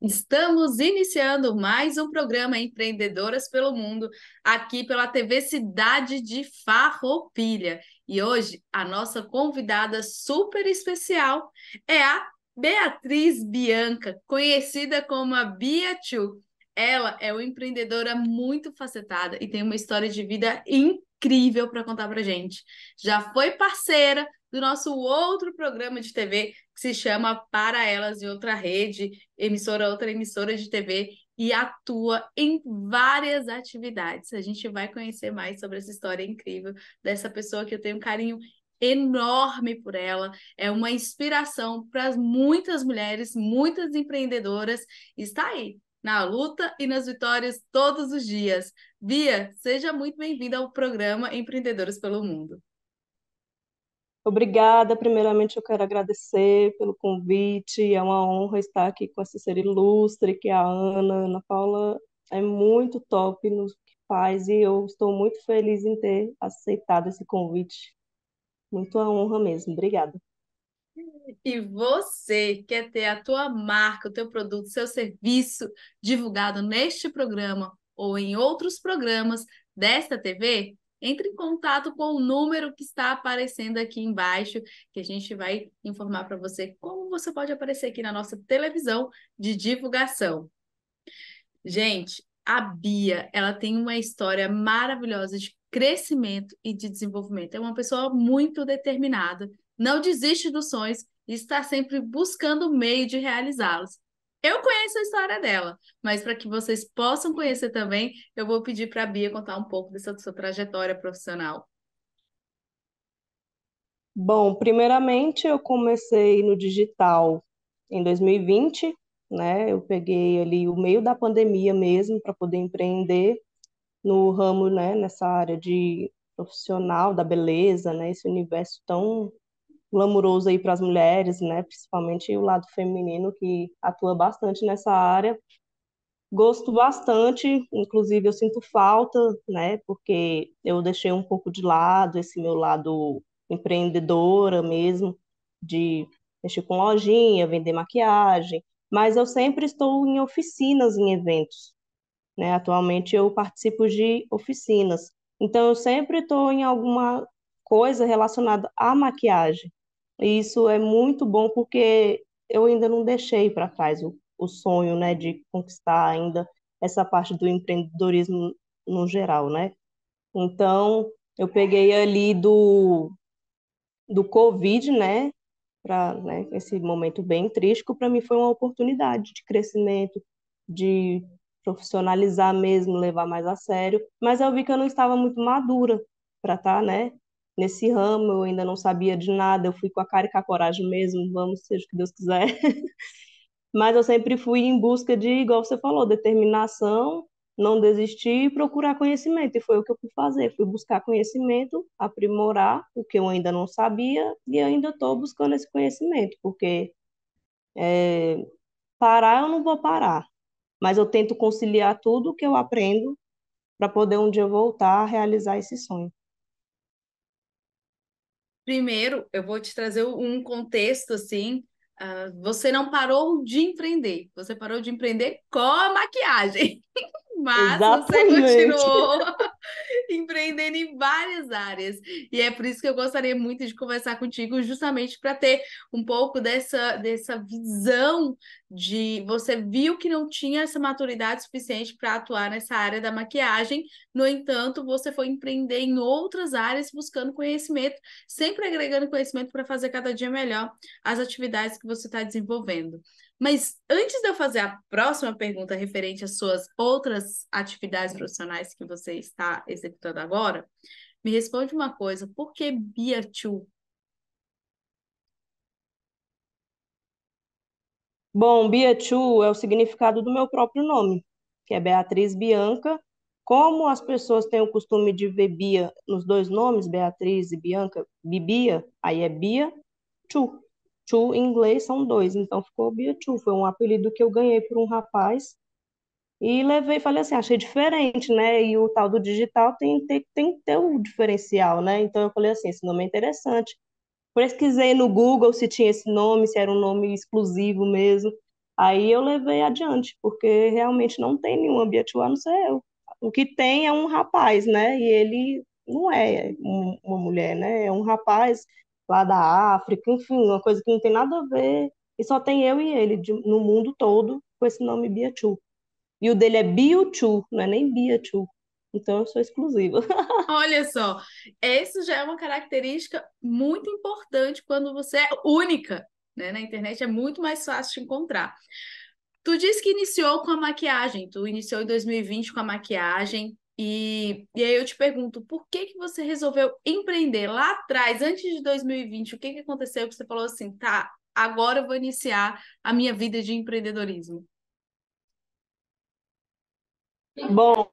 Estamos iniciando mais um programa Empreendedoras pelo Mundo, aqui pela TV Cidade de Farroupilha. E hoje a nossa convidada super especial é a Beatriz Bianca, conhecida como a Bia Chu. Ela é uma empreendedora muito facetada e tem uma história de vida incrível para contar para gente. Já foi parceira, do nosso outro programa de TV que se chama Para Elas em Outra Rede, emissora outra emissora de TV e atua em várias atividades. A gente vai conhecer mais sobre essa história incrível dessa pessoa que eu tenho um carinho enorme por ela, é uma inspiração para muitas mulheres, muitas empreendedoras. Está aí na luta e nas vitórias todos os dias. Bia, seja muito bem-vinda ao programa Empreendedoras pelo Mundo. Obrigada, primeiramente eu quero agradecer pelo convite, é uma honra estar aqui com essa ser ilustre que é a Ana. Ana Paula é muito top no que faz e eu estou muito feliz em ter aceitado esse convite. Muito a honra mesmo, obrigada. E você quer ter a tua marca, o teu produto, seu serviço divulgado neste programa ou em outros programas desta TV? entre em contato com o número que está aparecendo aqui embaixo, que a gente vai informar para você como você pode aparecer aqui na nossa televisão de divulgação. Gente, a Bia, ela tem uma história maravilhosa de crescimento e de desenvolvimento. É uma pessoa muito determinada, não desiste dos sonhos e está sempre buscando o meio de realizá-los. Eu conheço a história dela, mas para que vocês possam conhecer também, eu vou pedir para a Bia contar um pouco dessa sua trajetória profissional. Bom, primeiramente eu comecei no digital em 2020, né? Eu peguei ali o meio da pandemia mesmo para poder empreender no ramo, né, nessa área de profissional da beleza, né? Esse universo tão glamuroso aí para as mulheres, né? Principalmente o lado feminino que atua bastante nessa área. Gosto bastante, inclusive eu sinto falta, né? Porque eu deixei um pouco de lado esse meu lado empreendedora mesmo, de mexer com lojinha, vender maquiagem, mas eu sempre estou em oficinas, em eventos. Né? Atualmente eu participo de oficinas, então eu sempre estou em alguma coisa relacionada à maquiagem. E isso é muito bom porque eu ainda não deixei para trás o, o sonho, né, de conquistar ainda essa parte do empreendedorismo no geral, né? Então, eu peguei ali do do Covid, né, para né, esse momento bem triste, para mim foi uma oportunidade de crescimento, de profissionalizar mesmo, levar mais a sério, mas eu vi que eu não estava muito madura para estar, tá, né, nesse ramo, eu ainda não sabia de nada, eu fui com a cara e com a coragem mesmo, vamos, seja o que Deus quiser. Mas eu sempre fui em busca de, igual você falou, determinação, não desistir e procurar conhecimento. E foi o que eu fui fazer, fui buscar conhecimento, aprimorar o que eu ainda não sabia e ainda estou buscando esse conhecimento, porque é, parar eu não vou parar, mas eu tento conciliar tudo o que eu aprendo para poder um dia voltar a realizar esse sonho. Primeiro, eu vou te trazer um contexto assim. Uh, você não parou de empreender, você parou de empreender com a maquiagem, mas Exatamente. você continuou empreendendo em várias áreas. E é por isso que eu gostaria muito de conversar contigo, justamente para ter um pouco dessa, dessa visão de você viu que não tinha essa maturidade suficiente para atuar nessa área da maquiagem, no entanto, você foi empreender em outras áreas buscando conhecimento, sempre agregando conhecimento para fazer cada dia melhor as atividades que você está desenvolvendo. Mas antes de eu fazer a próxima pergunta referente às suas outras atividades profissionais que você está Tá executando agora, me responde uma coisa, por que Chu Bom, Bia Chu é o significado do meu próprio nome, que é Beatriz Bianca. Como as pessoas têm o costume de ver Bia nos dois nomes, Beatriz e Bianca, Bibia, aí é Bia, Chu. Chu em inglês são dois, então ficou Bia Chu. Foi um apelido que eu ganhei por um rapaz e levei, falei assim, achei diferente, né? E o tal do digital tem, tem, tem que ter um diferencial, né? Então eu falei assim, esse nome é interessante. Pesquisei no Google se tinha esse nome, se era um nome exclusivo mesmo. Aí eu levei adiante, porque realmente não tem nenhum ambientuá, não sei eu. O que tem é um rapaz, né? E ele não é uma mulher, né? É um rapaz lá da África, enfim, uma coisa que não tem nada a ver. E só tem eu e ele de, no mundo todo com esse nome Biatu. E o dele é Biuchu, não é nem Biachu. Então eu sou exclusiva. Olha só, isso já é uma característica muito importante quando você é única. Né? Na internet é muito mais fácil te encontrar. Tu disse que iniciou com a maquiagem, tu iniciou em 2020 com a maquiagem, e, e aí eu te pergunto, por que que você resolveu empreender lá atrás, antes de 2020? O que que aconteceu que você falou assim, tá, agora eu vou iniciar a minha vida de empreendedorismo? Bom.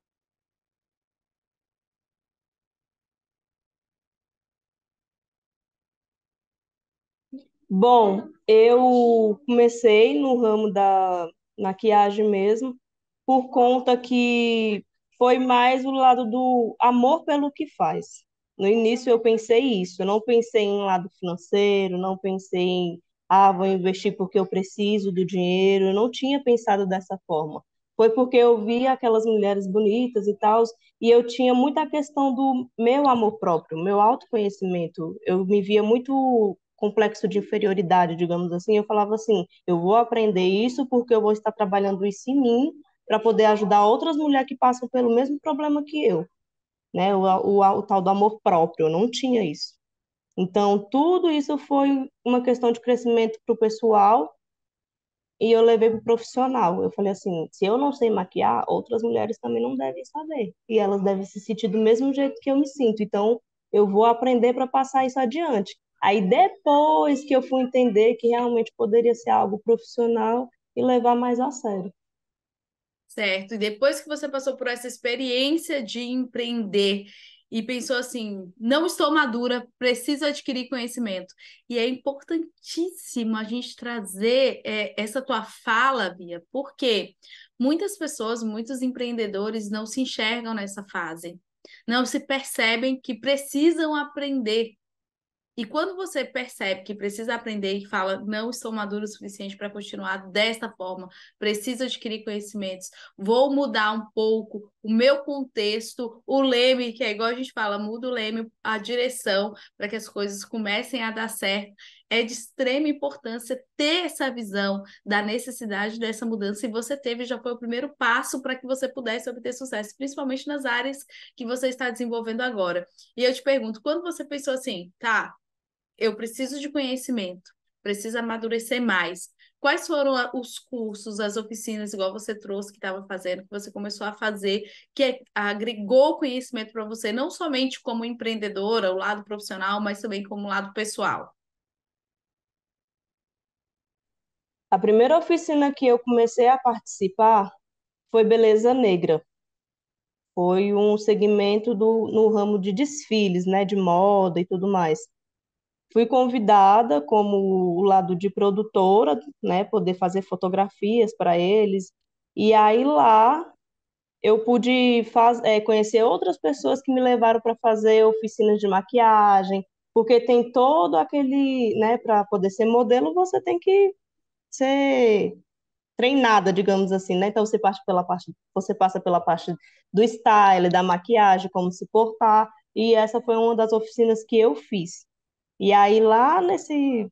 Bom, eu comecei no ramo da maquiagem mesmo, por conta que foi mais o lado do amor pelo que faz. No início eu pensei isso, eu não pensei em lado financeiro, não pensei em, ah, vou investir porque eu preciso do dinheiro, eu não tinha pensado dessa forma foi porque eu via aquelas mulheres bonitas e tal, e eu tinha muita questão do meu amor próprio, meu autoconhecimento. Eu me via muito complexo de inferioridade, digamos assim. Eu falava assim: eu vou aprender isso porque eu vou estar trabalhando isso em mim para poder ajudar outras mulheres que passam pelo mesmo problema que eu. Né? O, o, o tal do amor próprio, eu não tinha isso. Então, tudo isso foi uma questão de crescimento para o pessoal e eu levei pro profissional. Eu falei assim, se eu não sei maquiar, outras mulheres também não devem saber. E elas devem se sentir do mesmo jeito que eu me sinto. Então, eu vou aprender para passar isso adiante. Aí depois que eu fui entender que realmente poderia ser algo profissional e levar mais a sério. Certo. E depois que você passou por essa experiência de empreender e pensou assim: não estou madura, preciso adquirir conhecimento. E é importantíssimo a gente trazer é, essa tua fala, Bia, porque muitas pessoas, muitos empreendedores não se enxergam nessa fase, não se percebem que precisam aprender e quando você percebe que precisa aprender e fala, não estou maduro o suficiente para continuar desta forma, preciso adquirir conhecimentos, vou mudar um pouco o meu contexto, o leme, que é igual a gente fala, muda o leme, a direção, para que as coisas comecem a dar certo. É de extrema importância ter essa visão da necessidade dessa mudança, e você teve, já foi o primeiro passo para que você pudesse obter sucesso, principalmente nas áreas que você está desenvolvendo agora. E eu te pergunto, quando você pensou assim, tá, eu preciso de conhecimento, preciso amadurecer mais. Quais foram os cursos, as oficinas, igual você trouxe, que estava fazendo, que você começou a fazer, que é, agregou conhecimento para você, não somente como empreendedora, o lado profissional, mas também como lado pessoal? A primeira oficina que eu comecei a participar foi Beleza Negra. Foi um segmento do, no ramo de desfiles, né, de moda e tudo mais. Fui convidada como o lado de produtora, né, poder fazer fotografias para eles. E aí lá eu pude faz, é, conhecer outras pessoas que me levaram para fazer oficinas de maquiagem, porque tem todo aquele, né, para poder ser modelo, você tem que ser treinada, digamos assim, né? Então você passa pela parte, você passa pela parte do style, da maquiagem, como se portar, e essa foi uma das oficinas que eu fiz. E aí, lá nesse,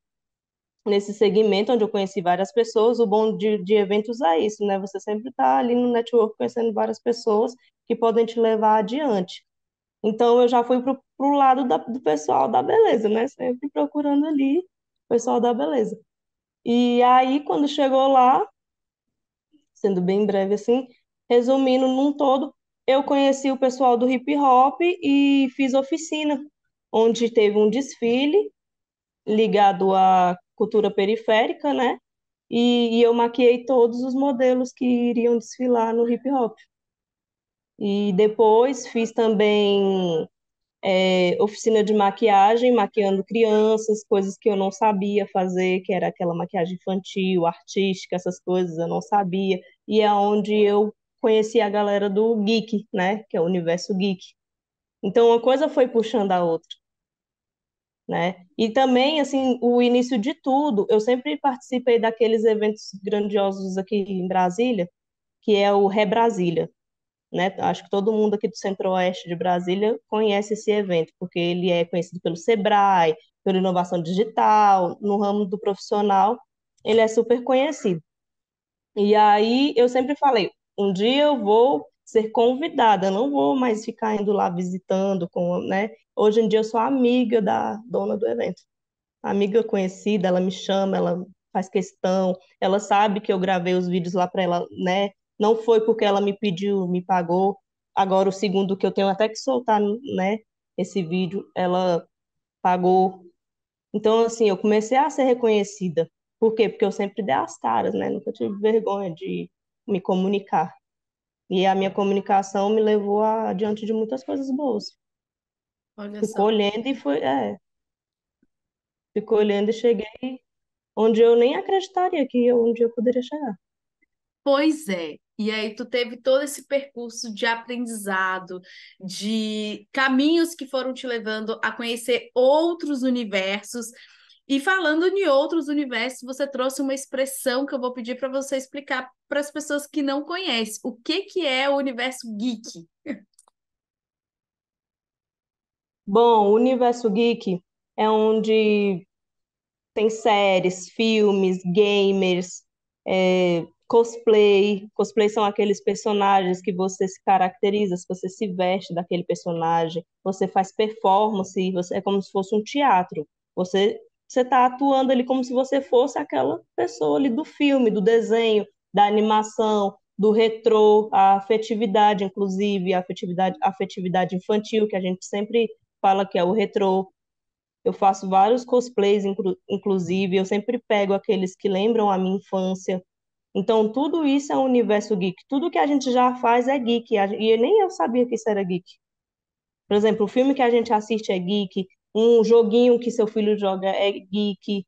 nesse segmento, onde eu conheci várias pessoas, o bom de, de eventos é isso, né? Você sempre está ali no network conhecendo várias pessoas que podem te levar adiante. Então, eu já fui para o lado da, do pessoal da beleza, né? Sempre procurando ali o pessoal da beleza. E aí, quando chegou lá, sendo bem breve assim, resumindo num todo, eu conheci o pessoal do hip hop e fiz oficina onde teve um desfile ligado à cultura periférica, né? E, e eu maquiei todos os modelos que iriam desfilar no hip hop. E depois fiz também é, oficina de maquiagem, maquiando crianças, coisas que eu não sabia fazer, que era aquela maquiagem infantil, artística, essas coisas eu não sabia. E é onde eu conheci a galera do geek, né? Que é o universo geek. Então, uma coisa foi puxando a outra né? E também, assim, o início de tudo, eu sempre participei daqueles eventos grandiosos aqui em Brasília, que é o Re Brasília, né? Acho que todo mundo aqui do Centro-Oeste de Brasília conhece esse evento, porque ele é conhecido pelo Sebrae, pela inovação digital, no ramo do profissional, ele é super conhecido. E aí eu sempre falei, um dia eu vou ser convidada, não vou mais ficar indo lá visitando com, né? Hoje em dia eu sou amiga da dona do evento. Amiga conhecida, ela me chama, ela faz questão, ela sabe que eu gravei os vídeos lá para ela, né? Não foi porque ela me pediu, me pagou. Agora o segundo que eu tenho até que soltar, né, esse vídeo, ela pagou. Então assim, eu comecei a ser reconhecida. Por quê? Porque eu sempre dei as caras, né? Nunca tive vergonha de me comunicar. E a minha comunicação me levou adiante de muitas coisas boas. Olha Ficou olhando e foi. É, ficou olhando e cheguei onde eu nem acreditaria que eu, um dia eu poderia chegar. Pois é. E aí tu teve todo esse percurso de aprendizado, de caminhos que foram te levando a conhecer outros universos. E falando em outros universos, você trouxe uma expressão que eu vou pedir para você explicar para as pessoas que não conhecem. O que que é o universo geek? Bom, o universo geek é onde tem séries, filmes, gamers, é, cosplay. Cosplay são aqueles personagens que você se caracteriza, se você se veste daquele personagem, você faz performance, você é como se fosse um teatro. Você você está atuando ali como se você fosse aquela pessoa ali do filme, do desenho, da animação, do retrô, a afetividade, inclusive, a afetividade, a afetividade infantil, que a gente sempre fala que é o retrô. Eu faço vários cosplays, inclusive, eu sempre pego aqueles que lembram a minha infância. Então, tudo isso é um universo geek. Tudo que a gente já faz é geek. E nem eu sabia que isso era geek. Por exemplo, o filme que a gente assiste é geek, um joguinho que seu filho joga é geek,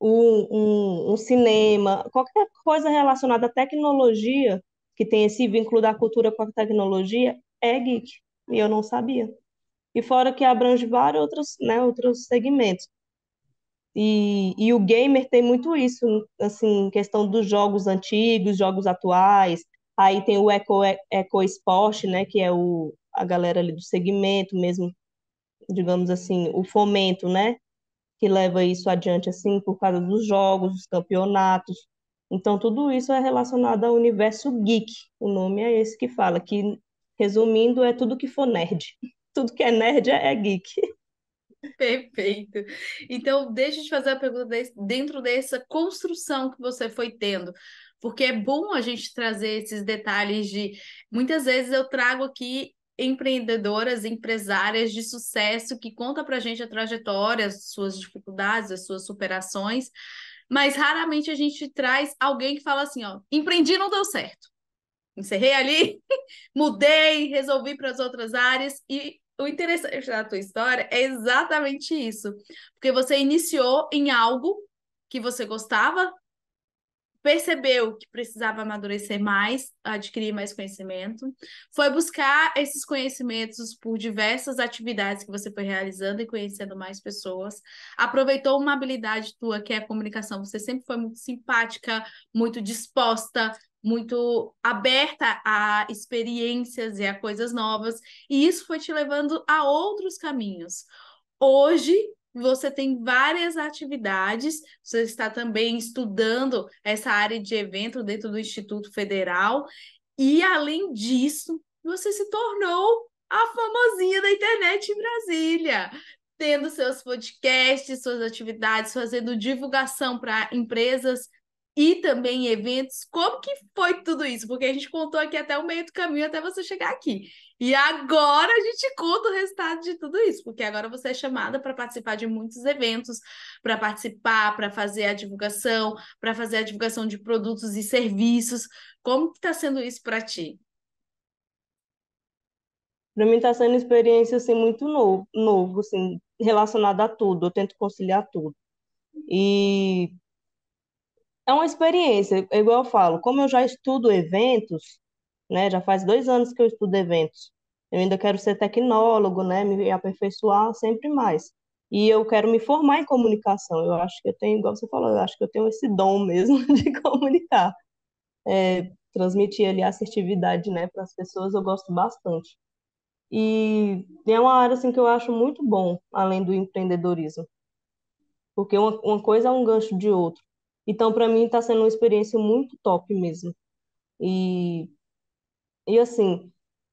um, um, um cinema, qualquer coisa relacionada à tecnologia, que tem esse vínculo da cultura com a tecnologia, é geek. E eu não sabia e fora que abrange vários outros, né, outros segmentos. E, e o gamer tem muito isso, assim, questão dos jogos antigos, jogos atuais. Aí tem o eco, eco esporte, né, que é o, a galera ali do segmento mesmo, digamos assim, o fomento, né, que leva isso adiante, assim, por causa dos jogos, dos campeonatos. Então, tudo isso é relacionado ao universo geek. O nome é esse que fala, que, resumindo, é tudo que for nerd tudo que é nerd é geek. Perfeito. Então, deixa eu te fazer a pergunta desse, dentro dessa construção que você foi tendo. Porque é bom a gente trazer esses detalhes de. Muitas vezes eu trago aqui empreendedoras, empresárias de sucesso que conta para a gente a trajetória, as suas dificuldades, as suas superações, mas raramente a gente traz alguém que fala assim, ó, empreendi não deu certo, encerrei ali, mudei, resolvi para as outras áreas e o interessante da tua história é exatamente isso. Porque você iniciou em algo que você gostava, percebeu que precisava amadurecer mais, adquirir mais conhecimento, foi buscar esses conhecimentos por diversas atividades que você foi realizando e conhecendo mais pessoas, aproveitou uma habilidade tua que é a comunicação, você sempre foi muito simpática, muito disposta, muito aberta a experiências e a coisas novas, e isso foi te levando a outros caminhos. Hoje você tem várias atividades, você está também estudando essa área de evento dentro do Instituto Federal, e além disso, você se tornou a famosinha da internet em Brasília, tendo seus podcasts, suas atividades, fazendo divulgação para empresas e também eventos. Como que foi tudo isso? Porque a gente contou aqui até o meio do caminho, até você chegar aqui. E agora a gente conta o resultado de tudo isso, porque agora você é chamada para participar de muitos eventos, para participar, para fazer a divulgação, para fazer a divulgação de produtos e serviços. Como que está sendo isso para ti? Para mim está sendo uma experiência assim muito novo, novo assim, relacionada a tudo. Eu tento conciliar tudo. E é uma experiência, é igual eu falo, como eu já estudo eventos, né, já faz dois anos que eu estudo eventos, eu ainda quero ser tecnólogo, né, me aperfeiçoar sempre mais. E eu quero me formar em comunicação, eu acho que eu tenho, igual você falou, eu acho que eu tenho esse dom mesmo de comunicar. É, transmitir ali a assertividade, né, para as pessoas, eu gosto bastante. E é uma área assim que eu acho muito bom, além do empreendedorismo. Porque uma, uma coisa é um gancho de outro. Então, para mim, está sendo uma experiência muito top mesmo. E, e assim,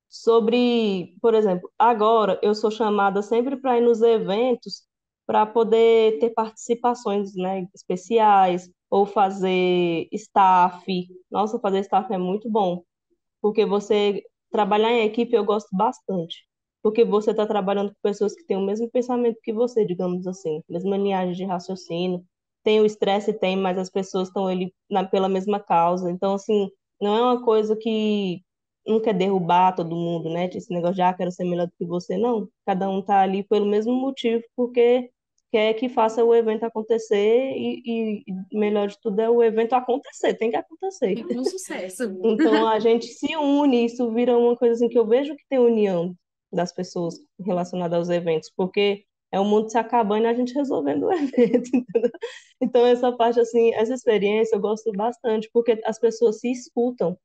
sobre, por exemplo, agora eu sou chamada sempre para ir nos eventos para poder ter participações, né, especiais ou fazer staff. Nossa, fazer staff é muito bom, porque você trabalhar em equipe eu gosto bastante, porque você está trabalhando com pessoas que têm o mesmo pensamento que você, digamos assim, mesma linhagem de raciocínio, tem o estresse, tem, mas as pessoas estão ali na, pela mesma causa. Então, assim, não é uma coisa que não quer derrubar todo mundo, né? Tipo, esse negócio de, ah, quero ser melhor do que você. Não, cada um tá ali pelo mesmo motivo, porque quer que faça o evento acontecer e, e melhor de tudo é o evento acontecer, tem que acontecer. É um sucesso. então, a gente se une, isso vira uma coisa assim que eu vejo que tem união das pessoas relacionada aos eventos, porque é o mundo se acabando e a gente resolvendo o evento. Entendeu? Então, essa parte, assim, essa experiência eu gosto bastante, porque as pessoas se escutam.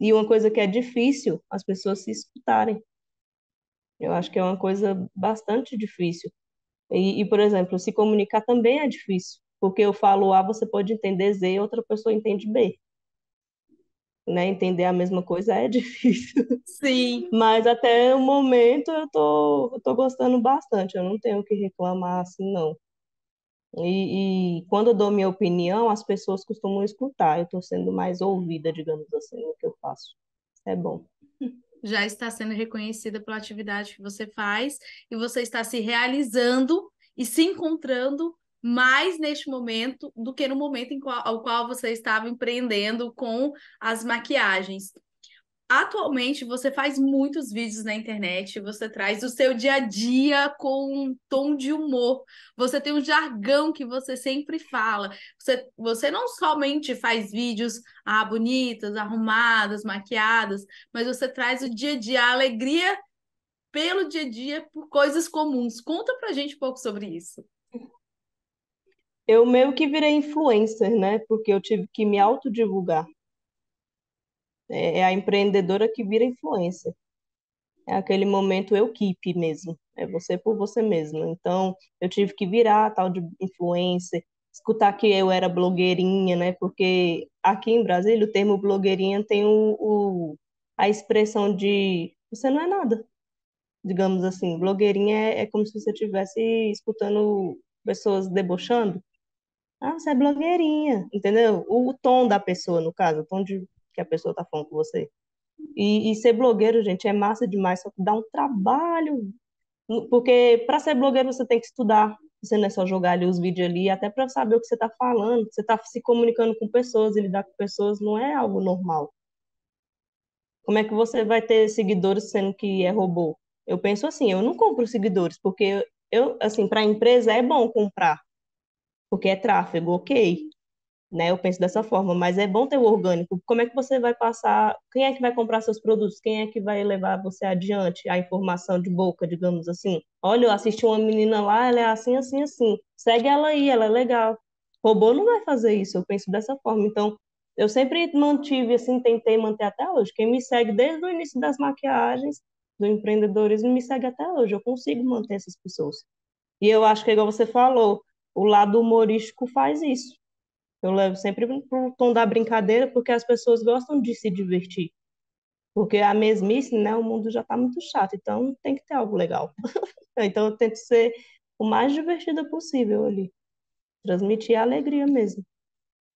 E uma coisa que é difícil, as pessoas se escutarem. Eu acho que é uma coisa bastante difícil. E, e por exemplo, se comunicar também é difícil, porque eu falo A, você pode entender Z, outra pessoa entende B né, entender a mesma coisa é difícil. Sim. Mas até o momento eu tô, eu tô gostando bastante, eu não tenho o que reclamar assim, não. E, e, quando eu dou minha opinião, as pessoas costumam escutar, eu tô sendo mais ouvida, digamos assim, no que eu faço. É bom. Já está sendo reconhecida pela atividade que você faz e você está se realizando e se encontrando mais neste momento do que no momento em qual, ao qual você estava empreendendo com as maquiagens. Atualmente você faz muitos vídeos na internet, você traz o seu dia a dia com um tom de humor. Você tem um jargão que você sempre fala. Você, você não somente faz vídeos ah, bonitas, arrumadas, maquiadas, mas você traz o dia a dia, a alegria pelo dia a dia por coisas comuns. Conta pra gente um pouco sobre isso eu meio que virei influencer, né? Porque eu tive que me autodivulgar. É, é a empreendedora que vira influencer. É aquele momento eu keep mesmo. É você por você mesmo. Então, eu tive que virar tal de influencer, escutar que eu era blogueirinha, né? Porque aqui em Brasília o termo blogueirinha tem o, o a expressão de você não é nada. Digamos assim, blogueirinha é, é como se você estivesse escutando pessoas debochando. Ah, você é blogueirinha, entendeu? O, tom da pessoa, no caso, o tom de, que a pessoa tá falando com você. E, e ser blogueiro, gente, é massa demais, só que dá um trabalho. Porque para ser blogueiro você tem que estudar, você não é só jogar ali os vídeos ali, até para saber o que você está falando, você está se comunicando com pessoas e lidar com pessoas não é algo normal. Como é que você vai ter seguidores sendo que é robô? Eu penso assim, eu não compro seguidores, porque eu, assim, para a empresa é bom comprar, porque é tráfego, ok. Né, eu penso dessa forma, mas é bom ter o orgânico. Como é que você vai passar? Quem é que vai comprar seus produtos? Quem é que vai levar você adiante a informação de boca, digamos assim? Olha, eu assisti uma menina lá, ela é assim, assim, assim. Segue ela aí, ela é legal. robô não vai fazer isso, eu penso dessa forma. Então, eu sempre mantive, assim, tentei manter até hoje. Quem me segue desde o início das maquiagens, do empreendedorismo, me segue até hoje. Eu consigo manter essas pessoas. E eu acho que, é igual você falou, o lado humorístico faz isso. Eu levo sempre para o tom da brincadeira, porque as pessoas gostam de se divertir. Porque a mesmice, né, o mundo já está muito chato, então tem que ter algo legal. então eu tento ser o mais divertida possível ali. Transmitir a alegria mesmo.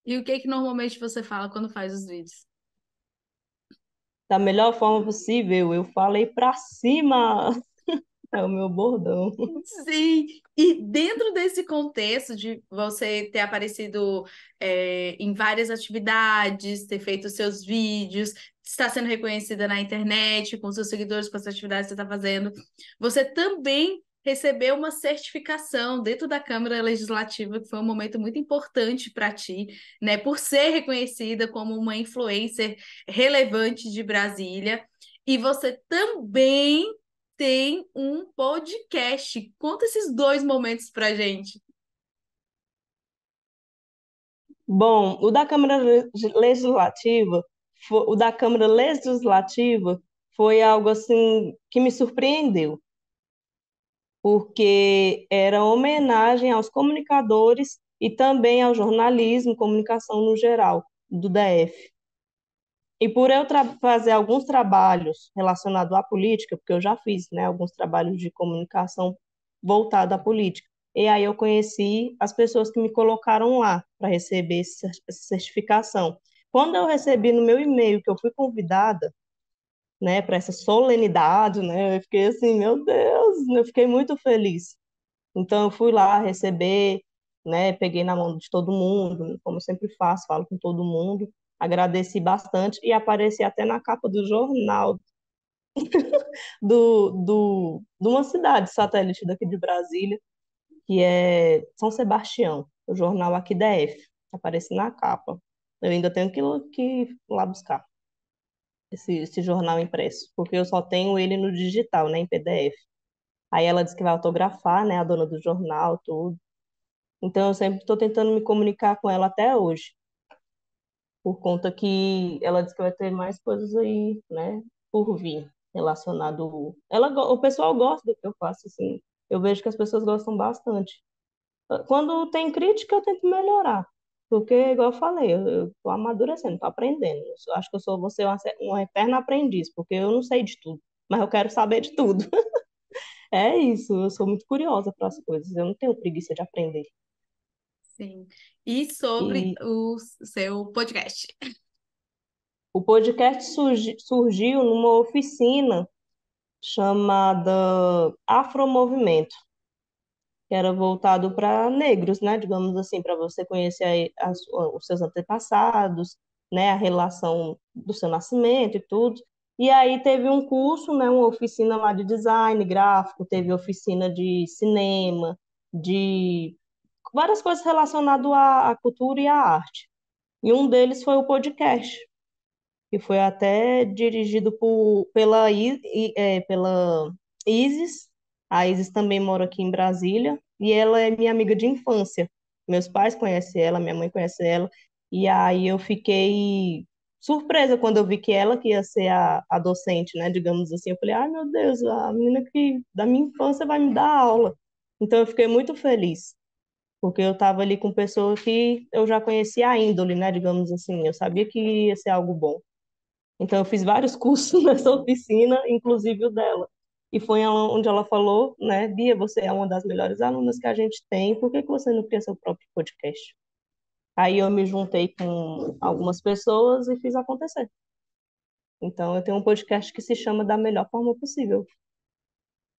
E o que é que normalmente você fala quando faz os vídeos? Da melhor forma possível, eu falei para cima. É o meu bordão. Sim, e dentro desse contexto de você ter aparecido é, em várias atividades, ter feito seus vídeos, estar sendo reconhecida na internet, com seus seguidores, com as atividades que você está fazendo, você também recebeu uma certificação dentro da Câmara Legislativa, que foi um momento muito importante para ti, né, por ser reconhecida como uma influencer relevante de Brasília. E você também tem um podcast. Conta esses dois momentos a gente. Bom, o da Câmara Legislativa, o da Câmara Legislativa foi algo assim que me surpreendeu, porque era homenagem aos comunicadores e também ao jornalismo, comunicação no geral do DF. E por eu fazer alguns trabalhos relacionados à política, porque eu já fiz né, alguns trabalhos de comunicação voltado à política, e aí eu conheci as pessoas que me colocaram lá para receber essa certificação. Quando eu recebi no meu e-mail que eu fui convidada, né, para essa solenidade, né, eu fiquei assim, meu Deus, eu fiquei muito feliz. Então eu fui lá receber, né, peguei na mão de todo mundo, como eu sempre faço, falo com todo mundo, agradeci bastante e apareci até na capa do jornal do, do, de uma cidade satélite daqui de Brasília, que é São Sebastião, o jornal aqui DF. Apareci na capa. Eu ainda tenho que, que ir lá buscar esse, esse jornal impresso, porque eu só tenho ele no digital, né, em PDF. Aí ela disse que vai autografar, né, a dona do jornal, tudo. Então eu sempre estou tentando me comunicar com ela até hoje por conta que ela disse que vai ter mais coisas aí, né, por vir relacionado. Ela, o pessoal gosta do que eu faço, assim. Eu vejo que as pessoas gostam bastante. Quando tem crítica, eu tento melhorar. Porque, igual eu falei, eu estou amadurecendo, estou aprendendo. Eu acho que eu sou você uma, eterno aprendiz, porque eu não sei de tudo, mas eu quero saber de tudo. é isso, eu sou muito curiosa para as coisas, eu não tenho preguiça de aprender. Sim. E sobre e... o seu podcast. O podcast surgi, surgiu numa oficina chamada Afromovimento, que era voltado para negros, né? Digamos assim, para você conhecer os seus antepassados, né? A relação do seu nascimento e tudo. E aí teve um curso, né? Uma oficina lá de design gráfico, teve oficina de cinema, de várias coisas relacionadas à, à cultura e à arte. E um deles foi o podcast, que foi até dirigido por, pela, é, pela Isis. A Isis também mora aqui em Brasília e ela é minha amiga de infância. Meus pais conhecem ela, minha mãe conhece ela. E aí eu fiquei surpresa quando eu vi que ela que ia ser a, a docente, né? Digamos assim, eu falei, ai ah, meu Deus, a menina que da minha infância vai me dar aula. Então eu fiquei muito feliz porque eu estava ali com pessoas que eu já conhecia a índole, né, digamos assim, eu sabia que ia ser algo bom. Então eu fiz vários cursos nessa oficina, inclusive o dela. E foi onde ela falou, né, Bia, você é uma das melhores alunas que a gente tem, por que, que você não cria seu próprio podcast? Aí eu me juntei com algumas pessoas e fiz acontecer. Então eu tenho um podcast que se chama Da Melhor Forma Possível,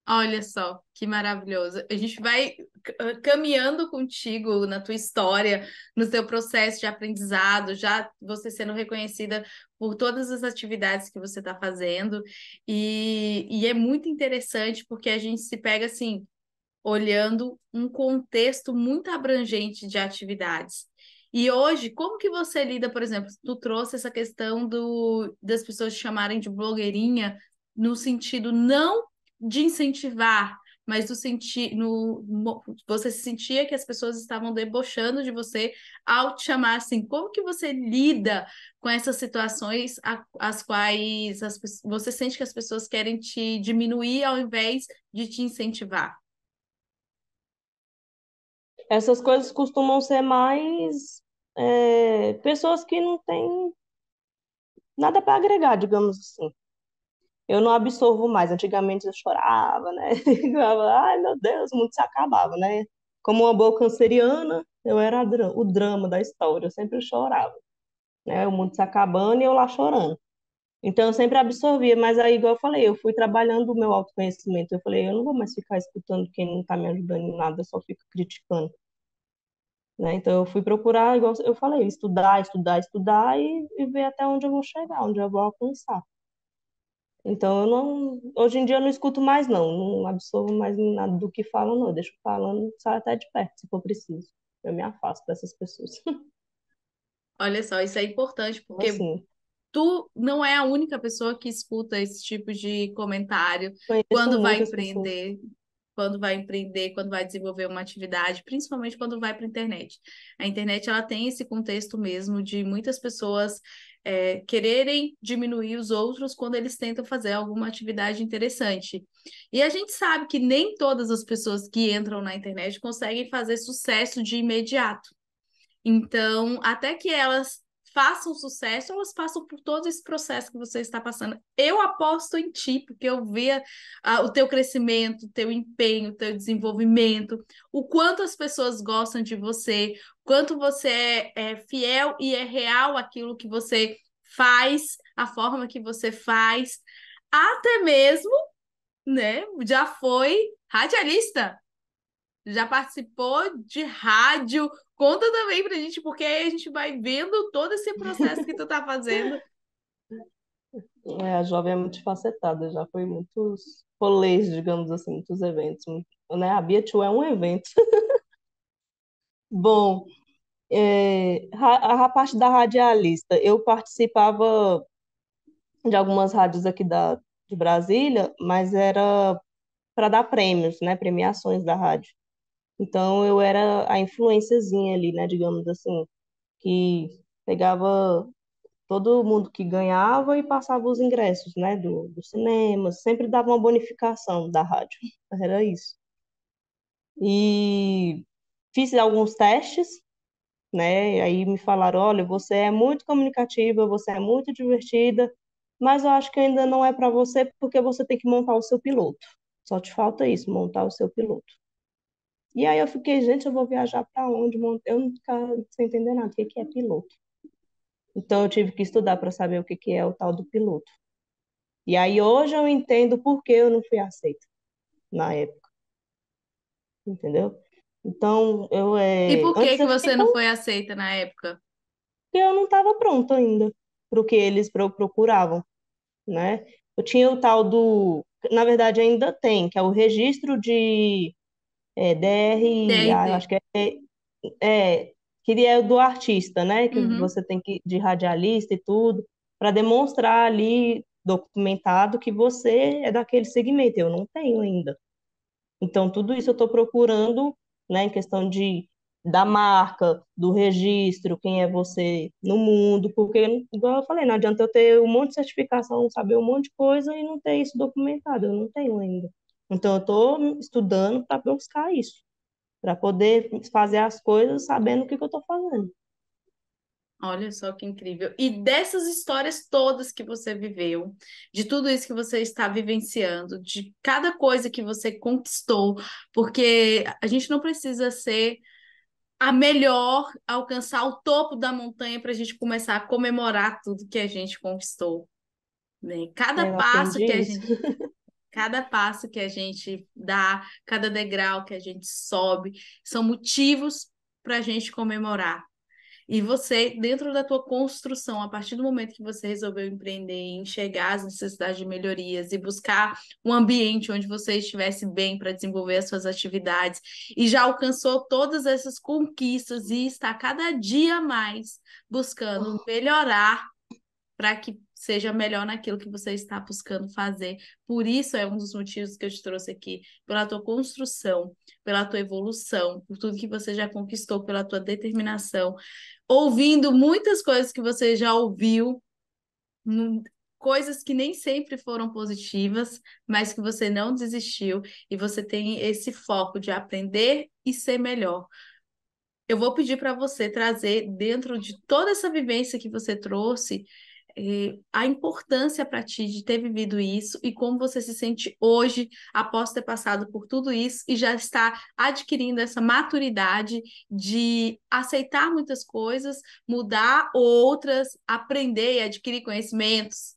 Olha só, que maravilhoso. A gente vai ah, caminhando contigo na tua história, no teu processo de aprendizado, já você sendo reconhecida por todas as atividades que você está fazendo. E, e é muito interessante porque a gente se pega assim, olhando um contexto muito abrangente de atividades. E hoje, como que você lida, por exemplo, tu trouxe essa questão do, das pessoas te chamarem de blogueirinha no sentido não de incentivar, mas do sentir no, você sentia que as pessoas estavam debochando de você ao te chamar assim. Como que você lida com essas situações a, as quais as, você sente que as pessoas querem te diminuir ao invés de te incentivar? Essas coisas costumam ser mais é, pessoas que não têm nada para agregar, digamos assim eu não absorvo mais. Antigamente eu chorava, né? Ai, meu Deus, o mundo se acabava, né? Como uma boa canceriana, eu era o drama da história, eu sempre chorava. Né? O mundo se acabando e eu lá chorando. Então eu sempre absorvia, mas aí, igual eu falei, eu fui trabalhando o meu autoconhecimento. Eu falei, eu não vou mais ficar escutando quem não está me ajudando em nada, eu só fico criticando. Né? Então eu fui procurar, igual eu falei, estudar, estudar, estudar e, e ver até onde eu vou chegar, onde eu vou alcançar. Então, eu não, hoje em dia eu não escuto mais, não. Não absorvo mais nada do que falam, não. Eu deixo falando, só até tá de perto, se for preciso. Eu me afasto dessas pessoas. Olha só, isso é importante, porque assim, tu não é a única pessoa que escuta esse tipo de comentário quando vai empreender. Pessoas. Quando vai empreender, quando vai desenvolver uma atividade, principalmente quando vai para a internet. A internet ela tem esse contexto mesmo de muitas pessoas é, quererem diminuir os outros quando eles tentam fazer alguma atividade interessante. E a gente sabe que nem todas as pessoas que entram na internet conseguem fazer sucesso de imediato. Então, até que elas façam sucesso, elas passam por todo esse processo que você está passando. Eu aposto em ti, porque eu vejo ah, o teu crescimento, o teu empenho, o teu desenvolvimento, o quanto as pessoas gostam de você, quanto você é, é fiel e é real aquilo que você faz, a forma que você faz, até mesmo, né, já foi radialista já participou de rádio. Conta também pra gente, porque aí a gente vai vendo todo esse processo que tu tá fazendo. É, a jovem é muito facetada, já foi muitos rolês, digamos assim, muitos eventos. Né? A Bia é um evento. Bom, é, a, a parte da radialista, eu participava de algumas rádios aqui da, de Brasília, mas era para dar prêmios, né, premiações da rádio. Então eu era a influenciazinha ali, né, digamos assim, que pegava todo mundo que ganhava e passava os ingressos, né, do, do cinema, sempre dava uma bonificação da rádio, era isso. E fiz alguns testes, né, aí me falaram, olha, você é muito comunicativa, você é muito divertida, mas eu acho que ainda não é para você porque você tem que montar o seu piloto. Só te falta isso, montar o seu piloto. E aí eu fiquei, gente, eu vou viajar para onde? Eu não ficava sem entender nada, o que, que é piloto. Então eu tive que estudar para saber o que, que é o tal do piloto. E aí hoje eu entendo por que eu não fui aceita na época. Entendeu? Então eu é... E por que, Antes que você não foi aceita na época? Porque eu não estava pronta ainda para o que eles procuravam, né? Eu tinha o tal do, na verdade ainda tem, que é o registro de é, DR, ah, acho que é, é, o do artista, né? Que uhum. você tem que, de radialista e tudo, para demonstrar ali, documentado, que você é daquele segmento. Eu não tenho ainda. Então, tudo isso eu estou procurando, né, em questão de da marca, do registro, quem é você no mundo, porque, igual eu falei, não adianta eu ter um monte de certificação, saber um monte de coisa e não ter isso documentado, eu não tenho ainda. Então, eu estou estudando para buscar isso, para poder fazer as coisas sabendo o que, que eu estou fazendo. Olha só que incrível. E dessas histórias todas que você viveu, de tudo isso que você está vivenciando, de cada coisa que você conquistou, porque a gente não precisa ser a melhor, alcançar o topo da montanha para a gente começar a comemorar tudo que a gente conquistou. Né? Cada é, Eu passo que a gente. Cada passo que a gente dá, cada degrau que a gente sobe, são motivos para a gente comemorar. E você, dentro da tua construção, a partir do momento que você resolveu empreender, e enxergar as necessidades de melhorias e buscar um ambiente onde você estivesse bem para desenvolver as suas atividades e já alcançou todas essas conquistas e está cada dia mais buscando oh. melhorar para que seja melhor naquilo que você está buscando fazer. Por isso é um dos motivos que eu te trouxe aqui, pela tua construção, pela tua evolução, por tudo que você já conquistou, pela tua determinação, ouvindo muitas coisas que você já ouviu, coisas que nem sempre foram positivas, mas que você não desistiu e você tem esse foco de aprender e ser melhor. Eu vou pedir para você trazer dentro de toda essa vivência que você trouxe eh, a importância para ti de ter vivido isso e como você se sente hoje após ter passado por tudo isso e já está adquirindo essa maturidade de aceitar muitas coisas, mudar outras, aprender e adquirir conhecimentos.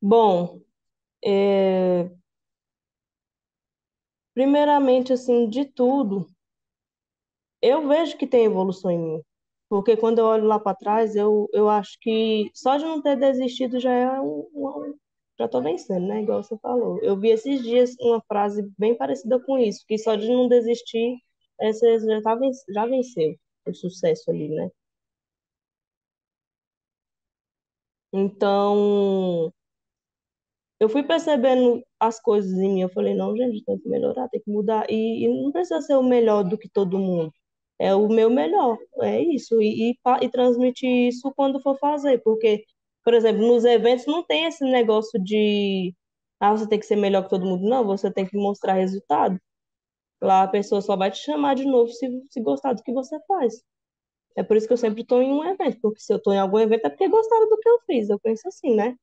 Bom, é... primeiramente, assim, de tudo, eu vejo que tem evolução em mim. Porque quando eu olho lá para trás, eu, eu acho que só de não ter desistido já é um. um já estou vencendo, né? Igual você falou. Eu vi esses dias uma frase bem parecida com isso, que só de não desistir, você já, tá, já venceu o sucesso ali, né? Então, eu fui percebendo as coisas em mim. Eu falei, não, gente, tem que melhorar, tem que mudar. E, e não precisa ser o melhor do que todo mundo é o meu melhor, é isso. E, e, e transmitir isso quando for fazer, porque, por exemplo, nos eventos não tem esse negócio de ah, você tem que ser melhor que todo mundo, não, você tem que mostrar resultado. Lá a pessoa só vai te chamar de novo se, se gostar do que você faz. É por isso que eu sempre estou em um evento, porque se eu estou em algum evento é porque gostaram do que eu fiz, eu penso assim, né?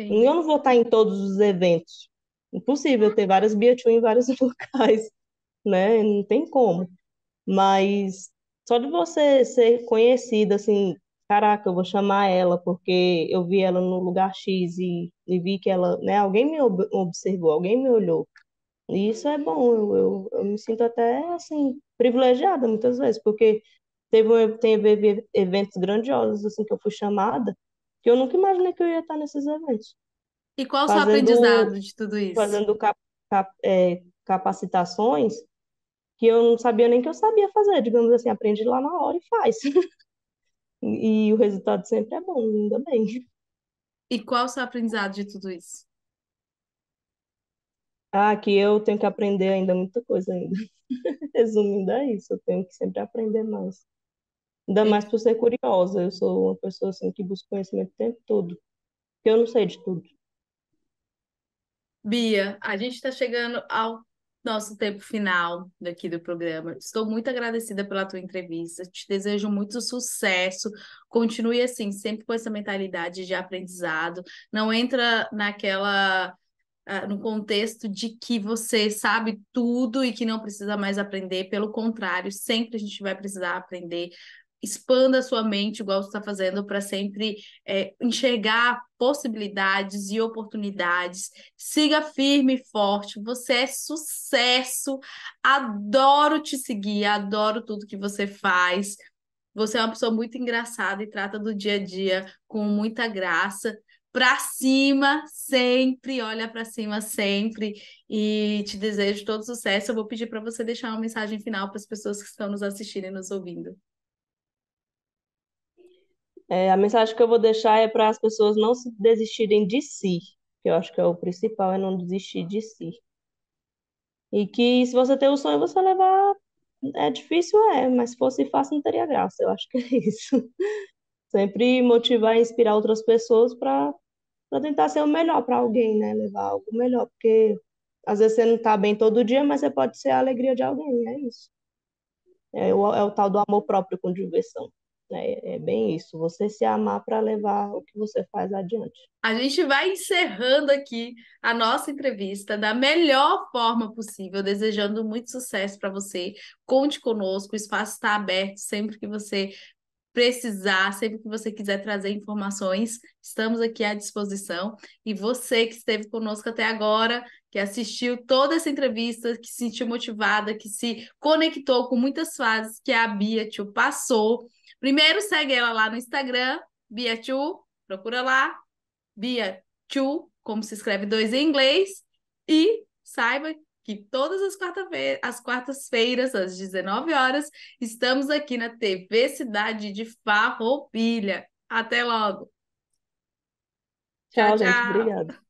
Sim. E eu não vou estar tá em todos os eventos. Impossível ter várias Biatu em vários locais, né? Não tem como. Mas só de você ser conhecida, assim, caraca, eu vou chamar ela porque eu vi ela no lugar X e, e vi que ela, né, alguém me ob observou, alguém me olhou. E isso é bom, eu, eu, eu, me sinto até, assim, privilegiada muitas vezes, porque teve, um, eventos grandiosos, assim, que eu fui chamada, que eu nunca imaginei que eu ia estar nesses eventos. E qual o seu aprendizado de tudo isso? Fazendo cap, cap, é, capacitações, que eu não sabia nem que eu sabia fazer, digamos assim, aprende lá na hora e faz. e o resultado sempre é bom, ainda bem. E qual o seu aprendizado de tudo isso? Ah, que eu tenho que aprender ainda muita coisa ainda. Resumindo, é isso, eu tenho que sempre aprender mais. Ainda mais por ser curiosa, eu sou uma pessoa assim que busca conhecimento o tempo todo, porque eu não sei de tudo. Bia, a gente está chegando ao nosso tempo final daqui do programa. Estou muito agradecida pela tua entrevista, te desejo muito sucesso. Continue assim, sempre com essa mentalidade de aprendizado. Não entra naquela Uh, no contexto de que você sabe tudo e que não precisa mais aprender, pelo contrário, sempre a gente vai precisar aprender expanda a sua mente, igual você está fazendo, para sempre é, enxergar possibilidades e oportunidades. Siga firme e forte, você é sucesso. Adoro te seguir, adoro tudo que você faz. Você é uma pessoa muito engraçada e trata do dia a dia com muita graça. Para cima sempre, olha para cima sempre e te desejo todo sucesso. Eu vou pedir para você deixar uma mensagem final para as pessoas que estão nos assistindo e nos ouvindo. É, a mensagem que eu vou deixar é para as pessoas não se desistirem de si, que eu acho que é o principal, é não desistir de si. E que se você tem o sonho, você levar. É difícil, é, mas se fosse fácil, não teria graça. Eu acho que é isso. Sempre motivar e inspirar outras pessoas para tentar ser o melhor para alguém, né? Levar algo melhor, porque às vezes você não está bem todo dia, mas você pode ser a alegria de alguém, é isso. É, o, é o tal do amor próprio com diversão. É, é, bem isso, você se amar para levar o que você faz adiante. A gente vai encerrando aqui a nossa entrevista da melhor forma possível, desejando muito sucesso para você. Conte conosco, o espaço está aberto sempre que você precisar, sempre que você quiser trazer informações, estamos aqui à disposição. E você que esteve conosco até agora, que assistiu toda essa entrevista, que se sentiu motivada, que se conectou com muitas fases que a Bia Tio passou Primeiro, segue ela lá no Instagram, Bia Chu, procura lá, Bia Chu, como se escreve dois em inglês, e saiba que todas as, quarta as quartas-feiras, às 19 horas, estamos aqui na TV Cidade de Farroupilha. Até logo! Tchau, tchau gente. Tchau. Obrigada.